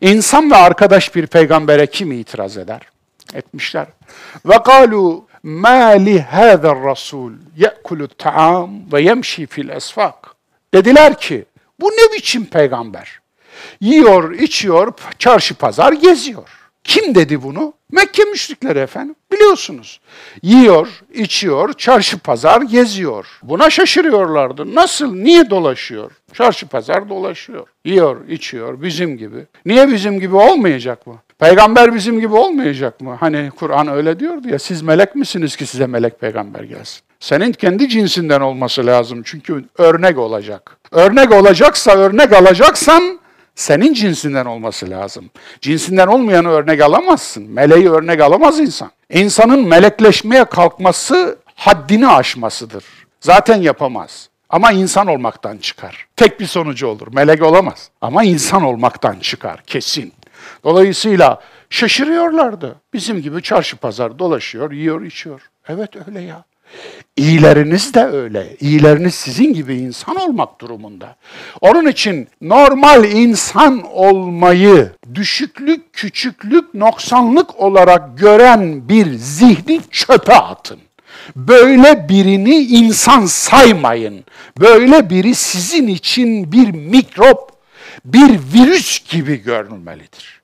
İnsan ve arkadaş bir peygambere kim itiraz eder? Etmişler. Ve kalu ma li hadha'r rasul ya'kulu taam ve yemşi fil esfak. Dediler ki bu ne biçim peygamber? Yiyor, içiyor, çarşı pazar geziyor. Kim dedi bunu? Mekke müşrikleri efendim biliyorsunuz. Yiyor, içiyor, çarşı pazar geziyor. Buna şaşırıyorlardı. Nasıl, niye dolaşıyor? Çarşı pazar dolaşıyor. Yiyor, içiyor bizim gibi. Niye bizim gibi olmayacak mı? Peygamber bizim gibi olmayacak mı? Hani Kur'an öyle diyordu ya siz melek misiniz ki size melek peygamber gelsin? Senin kendi cinsinden olması lazım çünkü örnek olacak. Örnek olacaksa, örnek alacaksan senin cinsinden olması lazım. Cinsinden olmayanı örnek alamazsın. Meleği örnek alamaz insan. İnsanın melekleşmeye kalkması haddini aşmasıdır. Zaten yapamaz. Ama insan olmaktan çıkar. Tek bir sonucu olur. Melek olamaz. Ama insan olmaktan çıkar kesin. Dolayısıyla şaşırıyorlardı. Bizim gibi çarşı pazar dolaşıyor, yiyor, içiyor. Evet öyle ya. İyileriniz de öyle. İyileriniz sizin gibi insan olmak durumunda. Onun için normal insan olmayı düşüklük, küçüklük, noksanlık olarak gören bir zihni çöpe atın. Böyle birini insan saymayın. Böyle biri sizin için bir mikrop, bir virüs gibi görülmelidir.